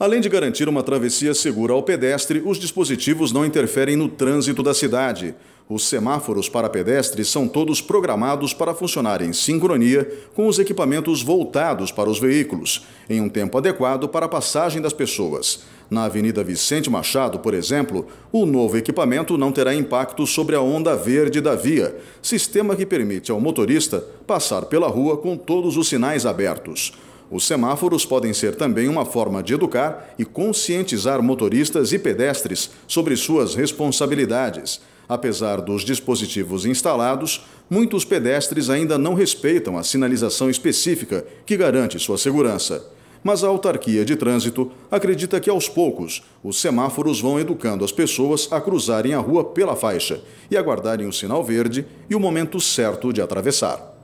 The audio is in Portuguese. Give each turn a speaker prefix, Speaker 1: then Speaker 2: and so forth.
Speaker 1: Além de garantir uma travessia segura ao pedestre, os dispositivos não interferem no trânsito da cidade. Os semáforos para pedestres são todos programados para funcionar em sincronia com os equipamentos voltados para os veículos, em um tempo adequado para a passagem das pessoas. Na Avenida Vicente Machado, por exemplo, o novo equipamento não terá impacto sobre a onda verde da via, sistema que permite ao motorista passar pela rua com todos os sinais abertos. Os semáforos podem ser também uma forma de educar e conscientizar motoristas e pedestres sobre suas responsabilidades. Apesar dos dispositivos instalados, muitos pedestres ainda não respeitam a sinalização específica que garante sua segurança. Mas a autarquia de trânsito acredita que aos poucos os semáforos vão educando as pessoas a cruzarem a rua pela faixa e aguardarem o sinal verde e o momento certo de atravessar.